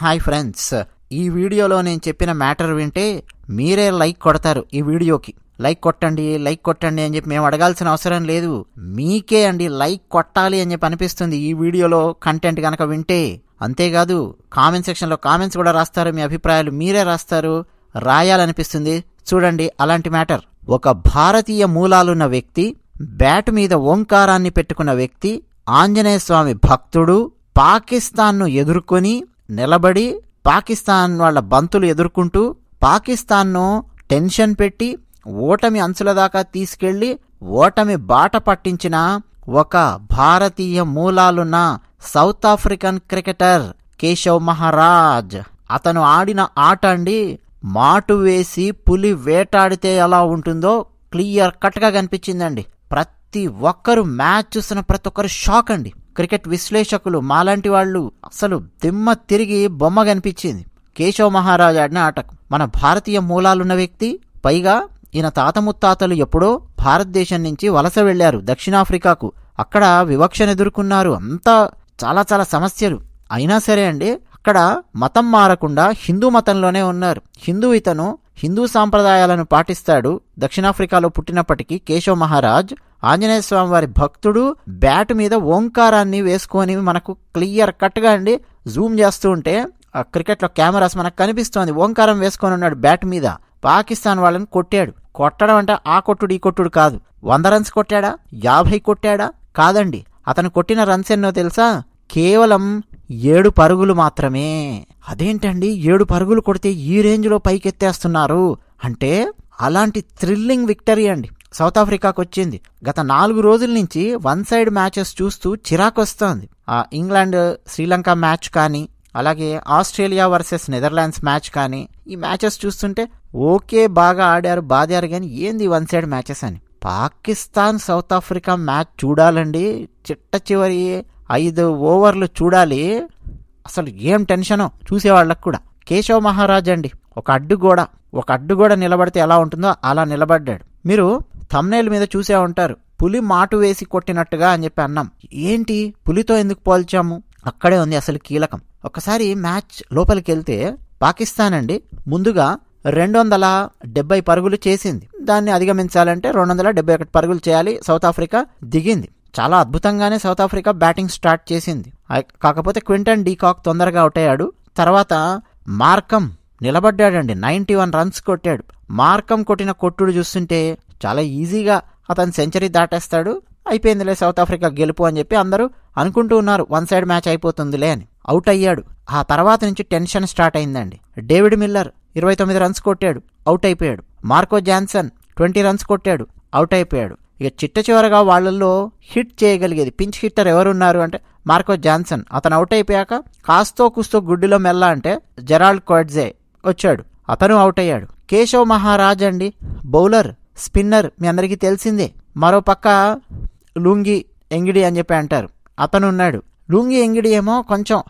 hi friends ఈ వీడియోలో నేను చెప్పిన మ్యాటర్ వింటే మీరే లైక్ కొడతారు ఈ వీడియోకి లైక్ కొట్టండి లైక్ కొట్టండి అని చెప్పి మేము అడగాల్సిన అవసరం లేదు మీకే అండి లైక్ కొట్టాలి అని చెప్పి అనిపిస్తుంది ఈ వీడియోలో కంటెంట్ కనుక వింటే అంతేకాదు కామెంట్ సెక్షన్లో కామెంట్స్ కూడా రాస్తారు మీ అభిప్రాయాలు మీరే రాస్తారు రాయాలనిపిస్తుంది చూడండి అలాంటి మ్యాటర్ ఒక భారతీయ మూలాలున్న వ్యక్తి బ్యాట్ మీద ఓంకారాన్ని పెట్టుకున్న వ్యక్తి ఆంజనేయ స్వామి భక్తుడు పాకిస్తాన్ను ఎదుర్కొని నిలబడి పాకిస్తాన్ వాళ్ళ బంతులు ఎదుర్కొంటూ పాకిస్తాన్ను టెన్షన్ పెట్టి ఓటమి అంచుల దాకా తీసుకెళ్లి ఓటమి బాట పట్టించిన ఒక భారతీయ మూలాలున్న south African cricketer Keshav Maharaj అతను ఆడిన ఆట అండి మాటు వేసి పులి వేటాడితే ఎలా ఉంటుందో క్లియర్ కట్గా కనిపించిందండి ప్రతి ఒక్కరు మ్యాచ్ చూసిన ప్రతి ఒక్కరు షాక్ అండి క్రికెట్ విశ్లేషకులు మాలాంటి వాళ్ళు అసలు దిమ్మ తిరిగి బొమ్మ కనిపించింది కేశవ మహారాజ్ ఆడిన ఆటకు మన భారతీయ మూలాలున్న వ్యక్తి పైగా ఈయన తాత ముత్తాతలు ఎప్పుడో భారతదేశం నుంచి వలస వెళ్లారు దక్షిణాఫ్రికాకు అక్కడ వివక్షను ఎదుర్కొన్నారు అంతా చాలా చాలా సమస్యలు అయినా సరే అండి అక్కడ మతం మారకుండా హిందూ మతంలోనే ఉన్నారు హిందూ ఇతను హిందూ సాంప్రదాయాలను పాటిస్తాడు దక్షిణాఫ్రికాలో పుట్టినప్పటికీ కేశవ మహారాజ్ ఆంజనేయ స్వామి వారి భక్తుడు బ్యాట్ మీద ఓంకారాన్ని వేసుకొని మనకు క్లియర్ కట్గా అండి జూమ్ చేస్తూ ఉంటే ఆ క్రికెట్లో కెమెరాస్ మనకు కనిపిస్తోంది ఓంకారం వేసుకొని ఉన్నాడు బ్యాట్ మీద పాకిస్తాన్ వాళ్ళని కొట్టాడు కొట్టడం అంటే ఆ కొట్టుడు ఈ కొట్టుడు కాదు వంద రన్స్ కొట్టాడా యాభై కొట్టాడా కాదండి అతను కొట్టిన రన్స్ ఎన్నో తెలుసా కేవలం ఏడు పరుగులు మాత్రమే అదేంటండి ఏడు పరుగులు కొడితే ఈ రేంజ్లో పైకెత్తేస్తున్నారు అంటే అలాంటి థ్రిల్లింగ్ విక్టరీ అండి సౌత్ ఆఫ్రికాకు వచ్చింది గత నాలుగు రోజుల నుంచి వన్ సైడ్ మ్యాచెస్ చూస్తూ చిరాకు వస్తోంది ఆ ఇంగ్లాండ్ శ్రీలంక మ్యాచ్ కానీ అలాగే ఆస్ట్రేలియా వర్సెస్ నెదర్లాండ్స్ మ్యాచ్ కానీ ఈ మ్యాచెస్ చూస్తుంటే ఓకే బాగా ఆడారు బాధారు కానీ ఏంది వన్ సైడ్ మ్యాచెస్ అని పాకిస్తాన్ సౌత్ ఆఫ్రికా మ్యాచ్ చూడాలండి చిట్ట చివరి ఐదు ఓవర్లు చూడాలి అసలు ఏం టెన్షనో చూసేవాళ్ళకు కూడా కేశవ్ మహారాజ్ అండి ఒక అడ్డు గోడ ఒక అడ్డు గోడ నిలబడితే ఎలా ఉంటుందో అలా నిలబడ్డాడు మీరు తమ్నేల్ మీద చూసే ఉంటారు పులి మాటు వేసి కొట్టినట్టుగా అని చెప్పి అన్నాం ఏంటి పులితో ఎందుకు పోల్చాము అక్కడే ఉంది అసలు కీలకం ఒకసారి మ్యాచ్ లోపలికి వెళ్తే పాకిస్తాన్ అండి ముందుగా రెండు వందల డెబ్బై పరుగులు చేసింది దాన్ని అధిగమించాలంటే రెండు వందల డెబ్బై ఒకటి పరుగులు చేయాలి సౌత్ ఆఫ్రికా దిగింది చాలా అద్భుతంగానే సౌత్ ఆఫ్రికా బ్యాటింగ్ స్టార్ట్ చేసింది కాకపోతే క్వింటన్ డీకాక్ తొందరగా అవుట్ అయ్యాడు తర్వాత మార్కం నిలబడ్డాడండి నైంటీ వన్ రన్స్ కొట్టాడు మార్కం కొట్టిన కొట్టుడు చూస్తుంటే చాలా ఈజీగా అతను సెంచరీ దాటేస్తాడు అయిపోయిందిలే సౌత్ ఆఫ్రికా గెలుపు అని చెప్పి అందరూ అనుకుంటూ ఉన్నారు వన్ సైడ్ మ్యాచ్ అయిపోతుందిలే అని అవుట్ అయ్యాడు ఆ తర్వాత నుంచి టెన్షన్ స్టార్ట్ అయిందండి డేవిడ్ మిల్లర్ ఇరవై తొమ్మిది రన్స్ కొట్టాడు అవుట్ అయిపోయాడు మార్కో జాన్సన్ ట్వంటీ రన్స్ కొట్టాడు అవుట్ అయిపోయాడు ఇక చిట్ట చివరగా వాళ్ళల్లో హిట్ చేయగలిగేది పించ్ హిట్టర్ ఎవరున్నారు అంటే మార్కో జాన్సన్ అతను అవుట్ అయిపోయాక కాస్తో కుస్తో గుడ్డిలో మెల్ల అంటే జెరాల్డ్ కోడ్జే వచ్చాడు అతను అవుట్ అయ్యాడు కేశవ్ మహారాజ్ అండి బౌలర్ స్పిన్నర్ మీ అందరికీ తెలిసిందే మరోపక్క లుంగి ఎంగిడి అని చెప్పి అంటారు అతను ఉన్నాడు లూంగి ఎంగిడి ఏమో కొంచెం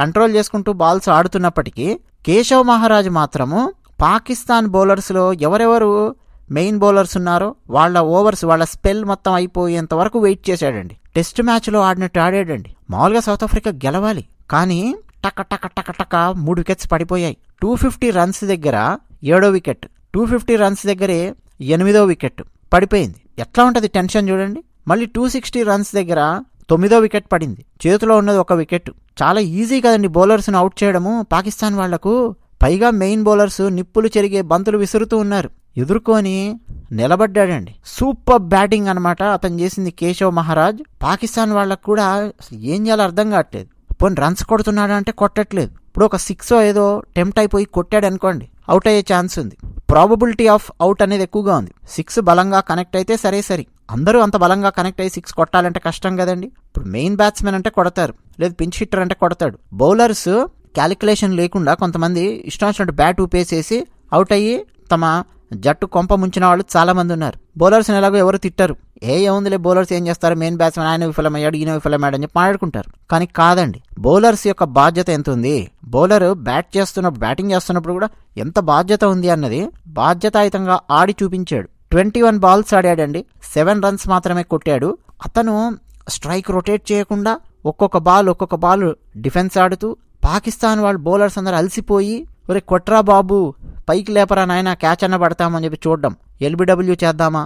కంట్రోల్ చేసుకుంటూ బాల్స్ ఆడుతున్నప్పటికీ కేశవ్ మహారాజ్ మాత్రము పాకిస్తాన్ బౌలర్స్లో ఎవరెవరు మెయిన్ బౌలర్స్ ఉన్నారో వాళ్ళ ఓవర్స్ వాళ్ళ స్పెల్ మొత్తం అయిపోయేంత వరకు వెయిట్ చేశాడండి టెస్ట్ మ్యాచ్లో ఆడినట్టు ఆడాడండి మామూలుగా సౌత్ ఆఫ్రికా గెలవాలి కానీ టక టక టక టక మూడు వికెట్స్ పడిపోయాయి టూ ఫిఫ్టీ రన్స్ దగ్గర ఏడో వికెట్ టూ ఫిఫ్టీ రన్స్ దగ్గరే ఎనిమిదో వికెట్ పడిపోయింది ఎట్లా ఉంటుంది టెన్షన్ చూడండి మళ్ళీ టూ సిక్స్టీ రన్స్ దగ్గర తొమ్మిదో వికెట్ పడింది చేతిలో ఉన్నది ఒక వికెట్ చాలా ఈజీ కదండి బౌలర్స్ను అవుట్ చేయడము పాకిస్తాన్ వాళ్లకు పైగా మెయిన్ బౌలర్స్ నిప్పులు చెరిగే బంతులు విసురుతూ ఉన్నారు ఎదుర్కొని నిలబడ్డాడండి సూపర్ బ్యాటింగ్ అనమాట అతను చేసింది కేశవ్ మహారాజ్ పాకిస్తాన్ వాళ్ళకు కూడా ఏం చేయాలో అర్థం కావట్లేదు పోనీ రన్స్ కొడుతున్నాడు అంటే కొట్టట్లేదు ఇప్పుడు ఒక సిక్స్ ఏదో టెంప్ట్ అయిపోయి కొట్టాడు అనుకోండి అవుట్ అయ్యే ఛాన్స్ ఉంది ప్రాబబిలిటీ ఆఫ్ అవుట్ అనేది ఎక్కువగా ఉంది సిక్స్ బలంగా కనెక్ట్ అయితే సరే సరే అందరూ అంత బలంగా కనెక్ట్ అయ్యి సిక్స్ కొట్టాలంటే కష్టం కదండి ఇప్పుడు మెయిన్ బ్యాట్స్మెన్ అంటే కొడతారు లేదు పిన్స్ హిట్టర్ అంటే కొడతాడు బౌలర్స్ క్యాలిక్యులేషన్ లేకుండా కొంతమంది ఇష్టం వచ్చినట్టు బ్యాట్ ఊపేసేసి అవుట్ అయ్యి తమ జట్టు కొంప ముంచిన వాళ్ళు చాలామంది ఉన్నారు బౌలర్స్ని ఎలాగో ఎవరు తిట్టారు ఏ ఏముందిలే బౌలర్స్ ఏం చేస్తారు మెయిన్ బ్యాట్స్మెన్ ఆయన విఫలమయ్యాడు ఈయన విఫలమయ్యాడు అని చెప్పి మాట్లాడుకుంటారు కానీ కాదండి బౌలర్స్ యొక్క బాధ్యత ఎంత ఉంది బౌలర్ బ్యాట్ చేస్తున్నప్పుడు బ్యాటింగ్ చేస్తున్నప్పుడు కూడా ఎంత బాధ్యత ఉంది అన్నది బాధ్యతాయుతంగా ఆడి చూపించాడు ట్వంటీ వన్ బాల్స్ ఆడాడండి సెవెన్ రన్స్ మాత్రమే కొట్టాడు అతను స్ట్రైక్ రొటేట్ చేయకుండా ఒక్కొక్క బాల్ ఒక్కొక్క బాల్ డిఫెన్స్ ఆడుతూ పాకిస్తాన్ వాళ్ళు బౌలర్స్ అందరూ అలసిపోయి ఒరే కొట్రా బాబు పైకి లేపరా నాయన క్యాచ్ అన్న పడతామని చెప్పి చూడడం ఎల్బిడబ్ల్యూ చేద్దామా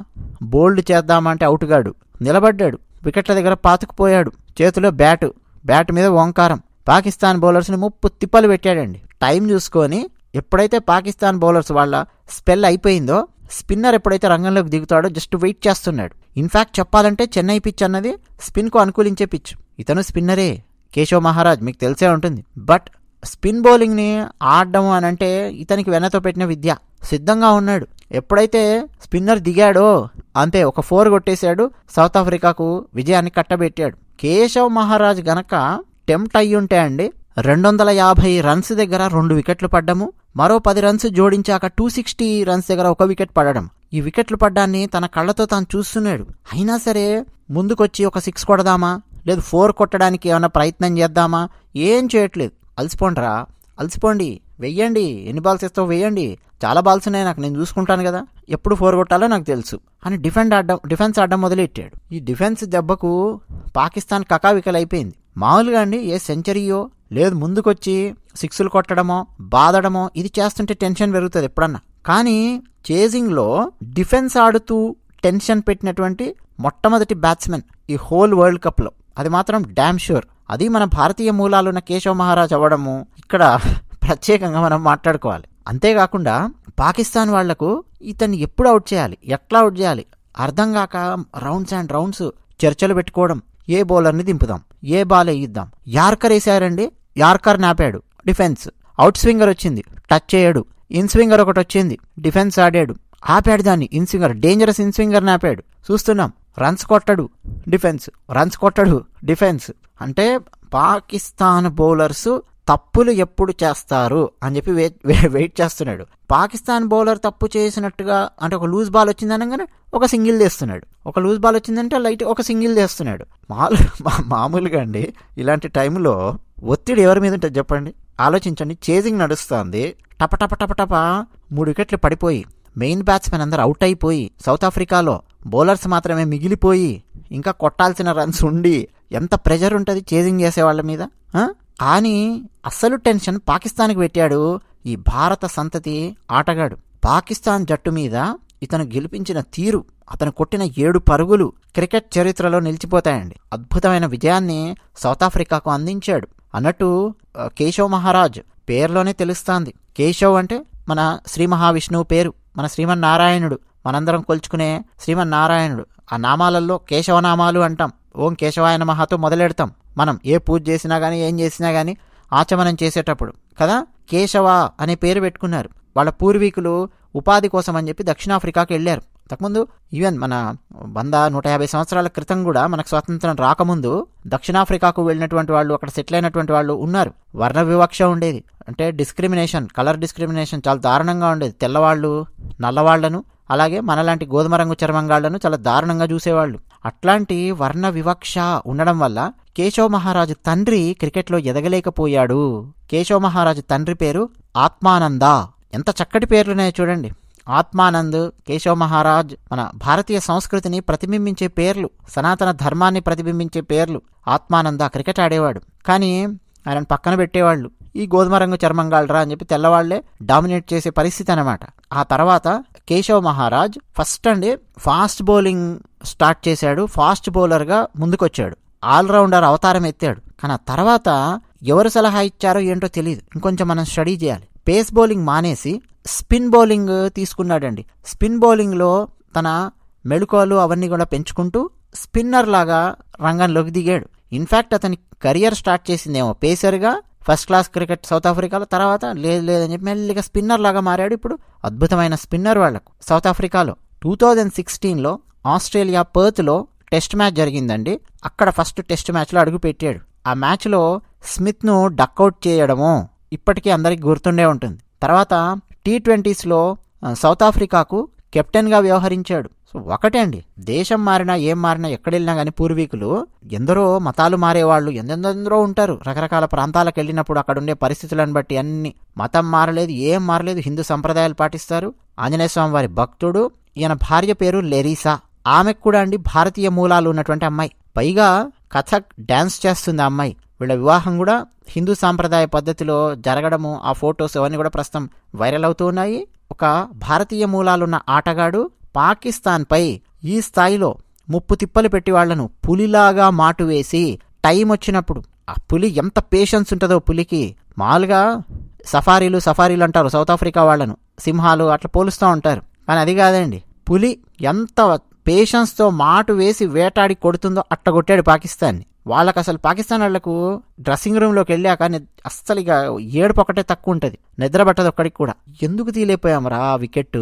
బోల్డ్ చేద్దామా అంటే అవుట్గాడు నిలబడ్డాడు వికెట్ల దగ్గర పాతుకుపోయాడు చేతిలో బ్యాటు బ్యాట్ మీద ఓంకారం పాకిస్తాన్ బౌలర్స్ని ముప్పు తిప్పలు పెట్టాడండి టైం చూసుకొని ఎప్పుడైతే పాకిస్తాన్ బౌలర్స్ వాళ్ళ స్పెల్ అయిపోయిందో స్పిన్నర్ ఎప్పుడైతే రంగంలోకి దిగుతాడో జస్ట్ వెయిట్ చేస్తున్నాడు ఇన్ఫ్యాక్ట్ చెప్పాలంటే చెన్నై పిచ్ అన్నది స్పిన్కు అనుకూలించే పిచ్ ఇతను స్పిన్నరే కేశవ్ మహారాజ్ మీకు తెలిసే ఉంటుంది బట్ స్పిన్ బౌలింగ్ని ఆడడం అని అంటే ఇతనికి వెనతో పెట్టిన విద్య సిద్ధంగా ఉన్నాడు ఎప్పుడైతే స్పిన్నర్ దిగాడో అంతే ఒక ఫోర్ కొట్టేశాడు సౌత్ ఆఫ్రికాకు విజయాన్ని కట్టబెట్టాడు కేశవ్ మహారాజ్ గనక టెంప్ట్ అయ్యుంటే అండి రెండు వందల యాభై రన్స్ దగ్గర రెండు వికెట్లు పడ్డము మరో పది రన్స్ జోడించాక టూ సిక్స్టీ రన్స్ దగ్గర ఒక వికెట్ పడడం ఈ వికెట్లు పడ్డాన్ని తన కళ్ళతో తాను చూస్తున్నాడు అయినా సరే ముందుకొచ్చి ఒక సిక్స్ కొడదామా లేదు ఫోర్ కొట్టడానికి ఏమైనా ప్రయత్నం చేద్దామా ఏం చేయట్లేదు అలసిపోండిరా అలసిపోండి వెయ్యండి ఎన్ని బాల్స్ ఇస్తావు వెయ్యండి చాలా బాల్స్ ఉన్నాయి నాకు నేను చూసుకుంటాను కదా ఎప్పుడు ఫోర్ కొట్టాలో నాకు తెలుసు అని డిఫెండ్ ఆడడం డిఫెన్స్ ఆడడం మొదలెట్టాడు ఈ డిఫెన్స్ దెబ్బకు పాకిస్తాన్ అయిపోయింది మామూలుగా అండి ఏ సెంచరీయో లేదు ముందుకొచ్చి సిక్స్లు కొట్టడమో బాధడమో ఇది చేస్తుంటే టెన్షన్ పెరుగుతుంది ఎప్పుడన్నా కానీ చేజింగ్లో డిఫెన్స్ ఆడుతూ టెన్షన్ పెట్టినటువంటి మొట్టమొదటి బ్యాట్స్మెన్ ఈ హోల్ వరల్డ్ కప్లో అది మాత్రం డ్యామ్ షూర్ అది మన భారతీయ మూలాలున్న కేశవ మహారాజ్ అవ్వడము ఇక్కడ ప్రత్యేకంగా మనం మాట్లాడుకోవాలి అంతేకాకుండా పాకిస్తాన్ వాళ్లకు ఇతన్ని ఎప్పుడు అవుట్ చేయాలి ఎట్లా అవుట్ చేయాలి అర్థం కాక రౌండ్స్ అండ్ రౌండ్స్ చర్చలు పెట్టుకోవడం ఏ బౌలర్ని దింపుదాం ఏ బాల్ వేయిద్దాం యార్కర్ వేసారండి యార్కర్ నాపాడు డిఫెన్స్ అవుట్ స్వింగర్ వచ్చింది టచ్ చేయడు ఇన్ స్వింగర్ ఒకటి వచ్చింది డిఫెన్స్ ఆడాడు ఆపాడు దాన్ని inswinger dangerous inswinger నాపాడు చూస్తున్నాం రన్స్ కొట్టడు డిఫెన్స్ రన్స్ కొట్టడు డిఫెన్స్ అంటే పాకిస్తాన్ బౌలర్స్ తప్పులు ఎప్పుడు చేస్తారు అని చెప్పి వెయిట్ చేస్తున్నాడు పాకిస్తాన్ బౌలర్ తప్పు చేసినట్టుగా అంటే ఒక లూజ్ బాల్ వచ్చింది అనగానే ఒక సింగిల్ తీస్తున్నాడు ఒక లూజ్ బాల్ వచ్చిందంటే లైట్ ఒక సింగిల్ తీస్తున్నాడు మామూలుగా అండి ఇలాంటి టైంలో ఒత్తిడి ఎవరి మీద ఉంటుంది చెప్పండి ఆలోచించండి చేజింగ్ నడుస్తుంది టప టప టప టప మూడు వికెట్లు పడిపోయి మెయిన్ బ్యాట్స్మెన్ అందరు అవుట్ అయిపోయి సౌత్ ఆఫ్రికాలో బౌలర్స్ మాత్రమే మిగిలిపోయి ఇంకా కొట్టాల్సిన రన్స్ ఉండి ఎంత ప్రెజర్ ఉంటుంది చేజింగ్ చేసేవాళ్ళ మీద కానీ అస్సలు టెన్షన్ పాకిస్తాన్కి పెట్టాడు ఈ భారత సంతతి ఆటగాడు పాకిస్తాన్ జట్టు మీద ఇతను గెలిపించిన తీరు అతను కొట్టిన ఏడు పరుగులు క్రికెట్ చరిత్రలో నిలిచిపోతాయండి అద్భుతమైన విజయాన్ని సౌత్ ఆఫ్రికాకు అందించాడు అన్నట్టు కేశవ్ మహారాజ్ పేర్లోనే తెలుస్తాంది కేశవ్ అంటే మన శ్రీ మహావిష్ణువు పేరు మన శ్రీమన్నారాయణుడు మనందరం కొలుచుకునే శ్రీమన్నారాయణుడు ఆ నామాలలో కేశవనామాలు అంటాం ఓం కేశవాయ నమహతో మొదలెడతాం మనం ఏ పూజ చేసినా కానీ ఏం చేసినా కానీ ఆచమనం చేసేటప్పుడు కదా కేశవ అనే పేరు పెట్టుకున్నారు వాళ్ళ పూర్వీకులు ఉపాధి కోసం అని చెప్పి దక్షిణాఫ్రికాకి వెళ్ళారు అంతకుముందు ఈవెన్ మన వంద నూట యాభై సంవత్సరాల క్రితం కూడా మనకు స్వాతంత్రం రాకముందు దక్షిణాఫ్రికాకు వెళ్ళినటువంటి వాళ్ళు అక్కడ సెటిల్ అయినటువంటి వాళ్ళు ఉన్నారు వర్ణ వివక్ష ఉండేది అంటే డిస్క్రిమినేషన్ కలర్ డిస్క్రిమినేషన్ చాలా దారుణంగా ఉండేది తెల్లవాళ్ళు నల్లవాళ్లను అలాగే మనలాంటి గోధుమ రంగు చర్మంగాళ్లను చాలా దారుణంగా చూసేవాళ్ళు అట్లాంటి వర్ణ వివక్ష ఉండడం వల్ల కేశవ మహారాజు తండ్రి క్రికెట్లో ఎదగలేకపోయాడు కేశవ మహారాజు తండ్రి పేరు ఆత్మానంద ఎంత చక్కటి పేర్లున్నాయో చూడండి ఆత్మానంద్ కేశవ మహారాజ్ మన భారతీయ సంస్కృతిని ప్రతిబింబించే పేర్లు సనాతన ధర్మాన్ని ప్రతిబింబించే పేర్లు ఆత్మానంద క్రికెట్ ఆడేవాడు కానీ ఆయన పక్కన పెట్టేవాళ్ళు ఈ గోధుమ రంగు చర్మం గలరా అని చెప్పి తెల్లవాళ్లే డామినేట్ చేసే పరిస్థితి అనమాట ఆ తర్వాత కేశవ్ మహారాజ్ ఫస్ట్ అండి ఫాస్ట్ బౌలింగ్ స్టార్ట్ చేశాడు ఫాస్ట్ బౌలర్గా ముందుకొచ్చాడు ఆల్రౌండర్ అవతారం ఎత్తాడు కానీ ఆ తర్వాత ఎవరు సలహా ఇచ్చారో ఏంటో తెలియదు ఇంకొంచెం మనం స్టడీ చేయాలి పేస్ బౌలింగ్ మానేసి స్పిన్ బౌలింగ్ తీసుకున్నాడండి స్పిన్ బౌలింగ్లో తన మెళుకోలు అవన్నీ కూడా పెంచుకుంటూ స్పిన్నర్ లాగా రంగంలోకి దిగాడు ఇన్ఫ్యాక్ట్ అతని కెరియర్ స్టార్ట్ చేసిందేమో పేసర్గా ఫస్ట్ క్లాస్ క్రికెట్ సౌత్ ఆఫ్రికాలో తర్వాత లేదు లేదని చెప్పి మెల్లిగా స్పిన్నర్ లాగా మారాడు ఇప్పుడు అద్భుతమైన స్పిన్నర్ వాళ్లకు సౌత్ ఆఫ్రికాలో టూ థౌజండ్ సిక్స్టీన్లో ఆస్ట్రేలియా పర్త్లో టెస్ట్ మ్యాచ్ జరిగిందండి అక్కడ ఫస్ట్ టెస్ట్ మ్యాచ్లో అడుగు పెట్టాడు ఆ మ్యాచ్లో స్మిత్ను డక్అవుట్ చేయడము ఇప్పటికీ అందరికీ గుర్తుండే ఉంటుంది తర్వాత టీ ట్వంటీస్లో సౌత్ ఆఫ్రికాకు కెప్టెన్గా వ్యవహరించాడు సో ఒకటే అండి దేశం మారినా ఏం మారినా ఎక్కడెళ్ళినా కానీ పూర్వీకులు ఎందరో మతాలు మారేవాళ్ళు ఎందెందరో ఉంటారు రకరకాల ప్రాంతాలకు వెళ్ళినప్పుడు అక్కడ ఉండే పరిస్థితులను బట్టి అన్ని మతం మారలేదు ఏం మారలేదు హిందూ సంప్రదాయాలు పాటిస్తారు ఆంజనేయ స్వామి వారి భక్తుడు ఈయన భార్య పేరు లెరీసా ఆమెకు కూడా అండి భారతీయ మూలాలు ఉన్నటువంటి అమ్మాయి పైగా కథక్ డ్యాన్స్ చేస్తుంది ఆ అమ్మాయి వీళ్ళ వివాహం కూడా హిందూ సాంప్రదాయ పద్ధతిలో జరగడము ఆ ఫొటోస్ అవన్నీ కూడా ప్రస్తుతం వైరల్ అవుతూ ఉన్నాయి ఒక భారతీయ మూలాలున్న ఆటగాడు పాకిస్తాన్పై ఈ స్థాయిలో ముప్పు తిప్పలు పెట్టి వాళ్లను పులిలాగా మాటు వేసి టైం వచ్చినప్పుడు ఆ పులి ఎంత పేషెన్స్ ఉంటుందో పులికి మామూలుగా సఫారీలు సఫారీలు అంటారు సౌత్ ఆఫ్రికా వాళ్ళను సింహాలు అట్లా పోలుస్తూ ఉంటారు కానీ అది కాదండి పులి ఎంత పేషెన్స్తో మాటు వేసి వేటాడి కొడుతుందో అట్టగొట్టాడు పాకిస్తాన్ని వాళ్ళకి అసలు పాకిస్తాన్ వాళ్ళకు డ్రెస్సింగ్ రూమ్లోకి వెళ్ళాక అస్సలు ఇక ఏడుపు ఒకటే తక్కువ ఉంటుంది నిద్ర పట్టదు ఒక్కడికి కూడా ఎందుకు తీలేపోయామరా ఆ వికెట్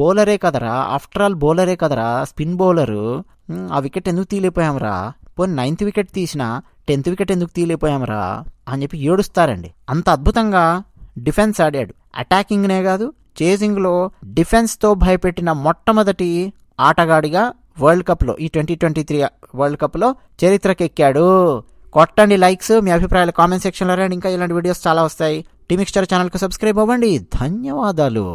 బౌలరే కదరా ఆఫ్టర్ ఆల్ బౌలరే కదరా స్పిన్ బౌలరు ఆ వికెట్ ఎందుకు తీలేపోయామరా పోనీ నైన్త్ వికెట్ తీసిన టెన్త్ వికెట్ ఎందుకు తీలేపోయామరా అని చెప్పి ఏడుస్తారండి అంత అద్భుతంగా డిఫెన్స్ ఆడాడు అటాకింగ్నే కాదు చేసింగ్లో డిఫెన్స్తో భయపెట్టిన మొట్టమొదటి ఆటగాడిగా వరల్డ్ కప్లో ఈ ట్వంటీ ట్వంటీ త్రీ వరల్డ్ కప్లో చరిత్రకెక్కాడు కొట్టండి లైక్స్ మీ అభిప్రాయాలు కామెంట్ సెక్షన్లో రండి ఇంకా ఇలాంటి వీడియోస్ చాలా వస్తాయి టీమిక్స్టర్ ఛానల్కి సబ్స్క్రైబ్ అవ్వండి ధన్యవాదాలు